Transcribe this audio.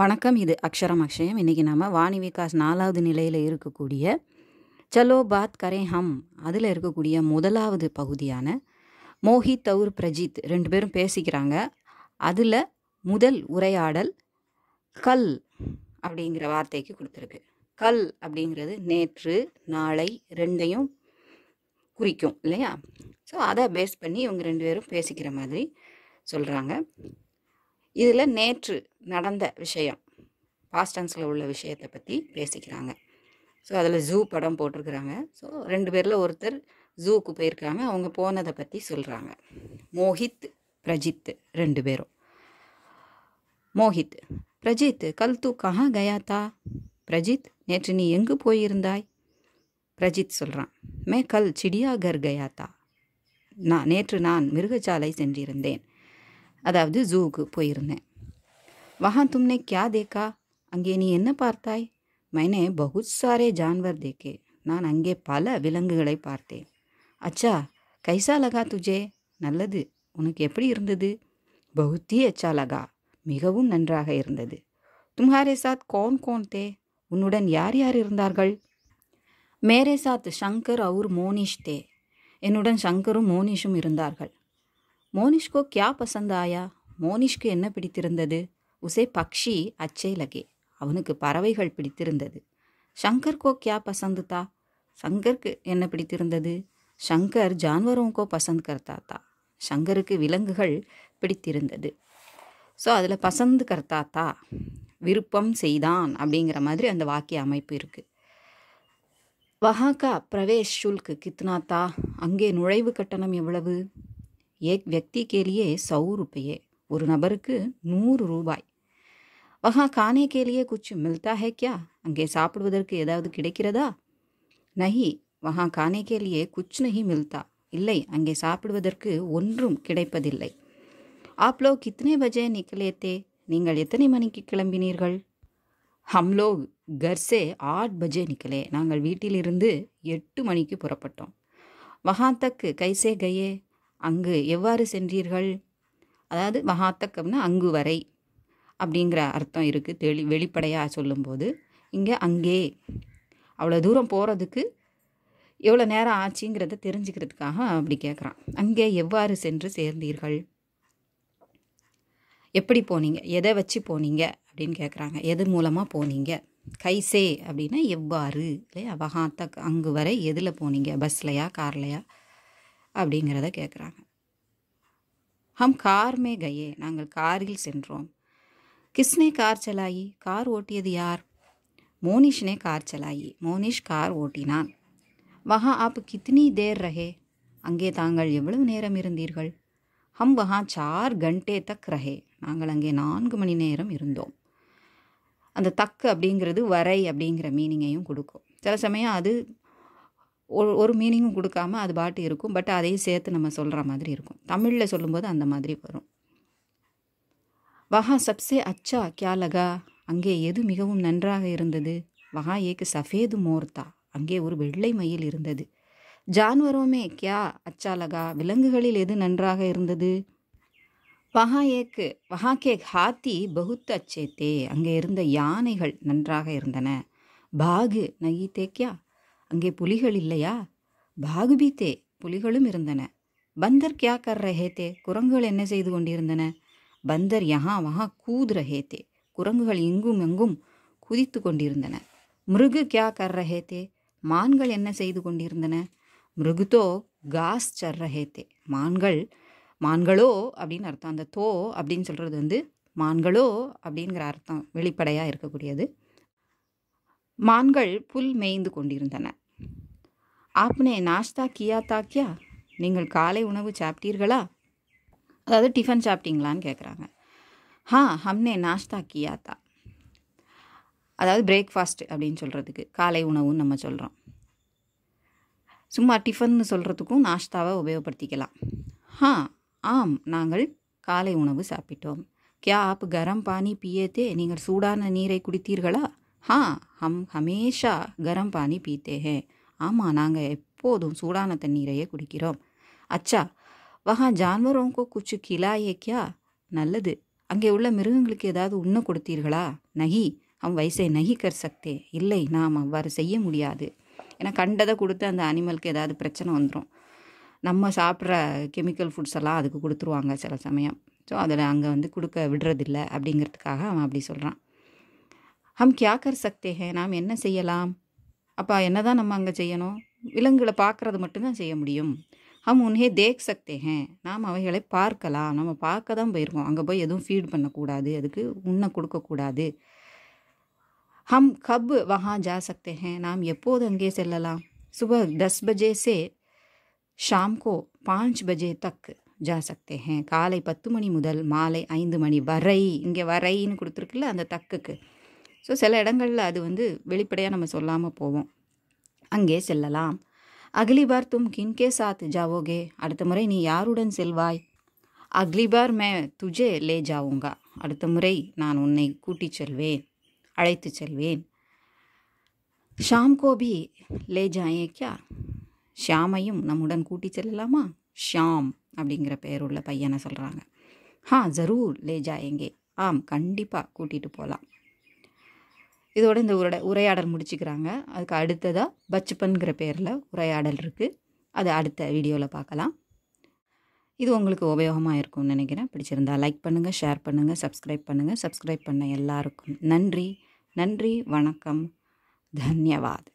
வணக்கம் இது அக்ஷரம் அக்ஷயம் இன்றைக்கி நாம் வாணி விகாஸ் நாலாவது நிலையில் இருக்கக்கூடிய சலோ பாத் கரே ஹம் அதில் இருக்கக்கூடிய முதலாவது பகுதியான மோஹித் தவுர் பிரஜித் ரெண்டு பேரும் பேசிக்கிறாங்க அதில் முதல் உரையாடல் கல் அப்படிங்கிற வார்த்தைக்கு கொடுத்துருக்கு கல் அப்படிங்கிறது நேற்று நாளை ரெண்டையும் குறிக்கும் இல்லையா ஸோ அதை பேஸ் பண்ணி இவங்க ரெண்டு பேரும் பேசிக்கிற மாதிரி சொல்கிறாங்க இதில் நேற்று நடந்த விஷயம் பாஸ்டன்ஸில் உள்ள விஷயத்தை பற்றி பேசிக்கிறாங்க ஸோ அதில் ஜூ படம் போட்டிருக்கிறாங்க ஸோ ரெண்டு பேரில் ஒருத்தர் ஜூக்கு போயிருக்காங்க அவங்க போனதை பற்றி சொல்கிறாங்க மோஹித் பிரஜித் ரெண்டு பேரும் மோஹித் பிரஜித் கல் தூ கஹா கயாத்தா பிரஜித் நேற்று நீ எங்கு போயிருந்தாய் பிரஜித் சொல்கிறான் மே கல் சிடியா கர் கயாத்தா நான் நேற்று நான் மிருகச்சாலை சென்றிருந்தேன் அதாவது ஜூவுக்கு போயிருந்தேன் வஹாں தும்னே கியா தேக்கா அங்கே நீ என்ன பார்த்தாய் மைனே பகுத் சாரே ஜான்வர் தேக்கே நான் அங்கே பல விலங்குகளை பார்த்தேன் அச்சா கைசா லகா துஜே நல்லது உனக்கு எப்படி இருந்தது பகுத்தி அச்சா லகா மிகவும் நன்றாக இருந்தது தும்ஹாரே சாத் கோன் கோன் தே உன்னுடன் யார் யார் இருந்தார்கள் மேரே சாத் ஷங்கர் அவுர் மோனிஷ் தே என்னுடன் ஷங்கரும் மோனிஷும் இருந்தார்கள் மோனிஷ்கோ கியா பசந்த ஆயா மோனிஷ்க்கு என்ன பிடித்திருந்தது உசே பக்ஷி அச்சே லகே அவனுக்கு பறவைகள் பிடித்திருந்தது ஷங்கர் கோ கியா பசந்து தா என்ன பிடித்திருந்தது ஷங்கர் ஜான்வரும் கோ பசந்த் கர்த்தா தா ஷங்கருக்கு விலங்குகள் பிடித்திருந்தது ஸோ அதில் பசந்து கர்த்தா தா விருப்பம் செய்தான் அப்படிங்கிற மாதிரி அந்த வாக்கிய அமைப்பு இருக்குது வஹாக்கா பிரவேஷ் ஷுல்க்கு கித்னாத்தா அங்கே நுழைவு கட்டணம் எவ்வளவு एक व्यक्ति के लिए सौ रुपये ஒரு நபருக்கு நூறு ரூபாய் வகா கானே கேலியே குச்சு மில்தா ஹே கியா அங்கே சாப்பிடுவதற்கு ஏதாவது கிடைக்கிறதா நஹி வகா கானே கேலியே குச் நஹி மில்தா இல்லை அங்கே சாப்பிடுவதற்கு ஒன்றும் கிடைப்பதில்லை ஆப்லோ கித்தனை பஜே நிக்கலேத்தே நீங்கள் எத்தனை மணிக்கு கிளம்பினீர்கள் ஹம்லோ கர்சே ஆட் பஜே நிக்கலே நாங்கள் வீட்டிலிருந்து எட்டு மணிக்கு புறப்பட்டோம் வஹாந்தக்கு கைசே கயே அங்கு எவ்வாறு சென்றீர்கள் அதாவது மகாத்தக்கம்னா அங்கு வரை அப்படிங்கிற அர்த்தம் இருக்குது தெளி வெளிப்படையாக சொல்லும்போது இங்கே அங்கே அவ்வளோ தூரம் போகிறதுக்கு எவ்வளோ நேரம் ஆச்சுங்கிறத தெரிஞ்சுக்கிறதுக்காக அப்படி கேட்குறான் அங்கே எவ்வாறு சென்று சேர்ந்தீர்கள் எப்படி போனீங்க எதை வச்சு போனீங்க அப்படின்னு கேட்குறாங்க எது மூலமாக போனீங்க கைசே அப்படின்னா எவ்வாறு இல்லையா வகாத்த அங்கு வரை எதில் போனீங்க பஸ்லையா கார்லையா அப்படிங்கிறத கேட்குறாங்க ஹம் கார் மே நாங்கள் காரில் சென்றோம் கிஸ்னே கார் செலாயி கார் ஓட்டியது யார் மோனிஷ்னே கார் செலாயி மோனிஷ் கார் ஓட்டினான் வஹா ஆப் கித்னி தேர் ரஹே அங்கே தாங்கள் எவ்வளவு நேரம் இருந்தீர்கள் ஹம் வஹா சார் கண்டே தக் ரஹே நாங்கள் அங்கே நான்கு மணி நேரம் இருந்தோம் அந்த தக்கு அப்படிங்கிறது வரை அப்படிங்கிற மீனிங்கையும் கொடுக்கும் சில சமயம் அது ஒரு ஒரு மீனிங்கும் கொடுக்காம அது பாட்டு இருக்கும் பட் அதையும் சேர்த்து நம்ம சொல்கிற மாதிரி இருக்கும் தமிழில் சொல்லும்போது அந்த மாதிரி வரும் வஹா சப்சே அச்சா கியா லகா அங்கே எது மிகவும் நன்றாக இருந்தது வஹா ஏக்கு சஃபேது மோர்த்தா அங்கே ஒரு வெள்ளை மயில் இருந்தது ஜான்வரோமே கியா அச்சா லகா விலங்குகளில் எது நன்றாக இருந்தது வஹா ஏக்கு வஹா கேக் ஹாத்தி பகுத்து அச்சேத்தே அங்கே இருந்த யானைகள் நன்றாக இருந்தன பாகு நகி தேக்கியா அங்கே புலிகள் இல்லையா பாகுபீத்தே புலிகளும் இருந்தன பந்தர் கியா கர் ரஹேத்தே குரங்குகள் என்ன செய்து கொண்டிருந்தன பந்தர் யஹா வஹா கூது ரஹேத்தே குரங்குகள் இங்கும் எங்கும் குதித்து கொண்டிருந்தன மிருகு கியா கர் ரஹேத்தே மான்கள் என்ன செய்து கொண்டிருந்தன மிருகுதோ காஸ் சர் ரஹேத்தே மான்கள் மான்களோ அப்படின்னு அர்த்தம் அந்த தோ அப்படின்னு சொல்கிறது வந்து மான்களோ அப்படிங்கிற அர்த்தம் வெளிப்படையாக இருக்கக்கூடியது மான்கள் புல் மேய்ந்து கொண்டிருந்தன ஆப்னே நாஷ்தா கியா தாக்கியா நீங்கள் காலை உணவு சாப்பிட்டீர்களா அதாவது டிஃபன் சாப்பிட்டீங்களான்னு கேட்குறாங்க ஹா ஹம்னே நாஷ்தா கியா தா அதாவது பிரேக்ஃபாஸ்ட் அப்படின்னு சொல்கிறதுக்கு காலை உணவுன்னு நம்ம சொல்கிறோம் சும்மா டிஃபன் சொல்கிறதுக்கும் நாஷ்தாவை உபயோகப்படுத்திக்கலாம் ஹா ஆம் நாங்கள் காலை உணவு சாப்பிட்டோம் கியா ஆப் கரம் பானி பியேத்தே நீங்கள் சூடான நீரை குடித்தீர்களா हाँ ஹம் ஹமேஷா கரம் பானி பீத்தே ஹே ஆமாம் நாங்கள் எப்போதும் சூடான தண்ணீரையே குடிக்கிறோம் அச்சா வகா ஜான்வரோங்கோ குச்சு கிலாயே கியா நல்லது அங்கே உள்ள மிருகங்களுக்கு ஏதாவது உண்ண கொடுத்தீர்களா நகி அவன் வயசை நகி கர் சக்தே இல்லை நாம் அவ்வாறு செய்ய முடியாது ஏன்னா கண்டதை கொடுத்து அந்த அனிமலுக்கு ஏதாவது பிரச்சனை வந்துடும் நம்ம சாப்பிட்ற கெமிக்கல் ஃபுட்ஸ் எல்லாம் அதுக்கு கொடுத்துருவாங்க சில சமயம் ஸோ அதில் அங்கே வந்து கொடுக்க விடுறதில்ல அப்படிங்கிறதுக்காக அவன் அப்படி சொல்கிறான் ஹம் கியா கர் சக்தே ஹே நாம் என்ன செய்யலாம் அப்பா என்ன தான் நம்ம அங்கே செய்யணும் விலங்குகளை பார்க்குறது மட்டும்தான் செய்ய முடியும் ஹம் உன்னே தேக் சக்தே ஹே நாம் அவைகளை பார்க்கலாம் நம்ம பார்க்க தான் போயிருக்கோம் அங்கே போய் எதுவும் ஃபீட் பண்ணக்கூடாது அதுக்கு உன்னை கொடுக்கக்கூடாது ஹம் கப் வஹா ஜா சக்தே ஹே நாம் எப்போது அங்கே செல்லலாம் சுப தஸ் பஜே சே ஷாம் கோ பாஞ்ச் பஜே தக் ஜா சக்தே ஹே காலை பத்து மணி முதல் மாலை ஐந்து மணி வரை இங்கே வரைன்னு கொடுத்துருக்குல்ல அந்த தக்குக்கு ஸோ சில இடங்களில் அது வந்து வெளிப்படையாக நம்ம சொல்லாமல் போவோம் அங்கே செல்லலாம் அகிலிபார் தும் கின்கே சாத் ஜாவோகே அடுத்த முறை நீ யாருடன் செல்வாய் அக்லிபார் மே துஜே லே ஜாவுங்கா அடுத்த முறை நான் உன்னை கூட்டிச் செல்வேன் அழைத்து செல்வேன் ஷாம் கோபி லே ஜாயே கியா ஷியாமையும் நம்முடன் கூட்டி செல்லலாமா ஷியாம் அப்படிங்கிற பெயருள்ள பையனை சொல்கிறாங்க ஹா ஜரூர் லே ஜாயேங்கே ஆம் கண்டிப்பாக கூட்டிகிட்டு போகலாம் இதோட இந்த உரட உரையாடல் முடிச்சுக்கிறாங்க அதுக்கு அடுத்ததாக பச்சுப்பன்கிற பேரில் உரையாடல் இருக்குது அதை அடுத்த வீடியோவில் பார்க்கலாம் இது உங்களுக்கு உபயோகமாக இருக்கும்னு நினைக்கிறேன் பிடிச்சிருந்தா லைக் பண்ணுங்கள் ஷேர் பண்ணுங்கள் சப்ஸ்கிரைப் பண்ணுங்கள் சப்ஸ்கிரைப் பண்ண எல்லாருக்கும் நன்றி நன்றி வணக்கம் தன்யவாத்